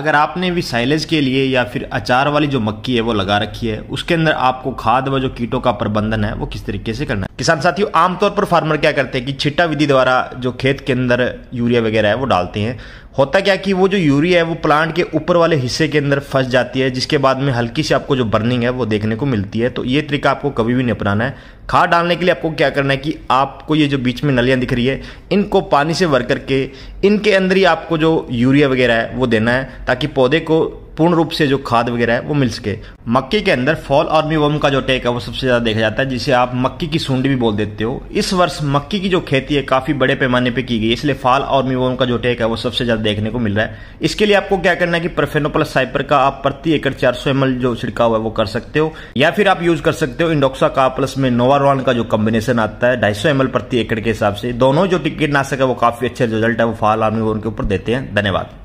अगर आपने भी साइलेज के लिए या फिर अचार वाली जो मक्की है वो लगा रखी है उसके अंदर आपको खाद व जो कीटों का प्रबंधन है वो किस तरीके से करना है किसान साथियों आमतौर पर फार्मर क्या करते हैं कि छिट्टा विधि द्वारा जो खेत के अंदर यूरिया वगैरह है वो डालते हैं होता क्या कि वो जो यूरिया है वो प्लांट के ऊपर वाले हिस्से के अंदर फंस जाती है जिसके बाद में हल्की सी आपको जो बर्निंग है वो देखने को मिलती है तो ये तरीका आपको कभी भी नहीं अपनाना है खाद डालने के लिए आपको क्या करना है कि आपको ये जो बीच में नलियाँ दिख रही है इनको पानी से भर करके इनके अंदर ही आपको जो यूरिया वगैरह है वो देना है ताकि पौधे को पूर्ण रूप से जो खाद वगैरह है वो मिल सके मक्के के अंदर फॉल आर्मी वर्म का जो टेक है वो सबसे ज़्यादा देखा जाता है जिसे आप मक्की की सूंडी भी बोल देते हो इस वर्ष मक्की की जो खेती है काफ़ी बड़े पैमाने पर पे की गई इसलिए फॉल आर्मी वर्म का जो टेक है वो सबसे ज़्यादा देखने को मिल रहा है इसके लिए आपको क्या करना है कि परफेनो प्लस साइपर का आप प्रति एकड़ चार सौ जो छिड़काव है वो कर सकते हो या फिर आप यूज कर सकते हो इंडोक्सा का प्लस में नोवारॉन का जो कॉम्बिनेशन आता है ढाई सौ प्रति एकड़ के हिसाब से दोनों जो टिकट नाशक है वो काफ़ी अच्छे रिजल्ट है वो फॉल आर्मी वर्म के ऊपर देते हैं धन्यवाद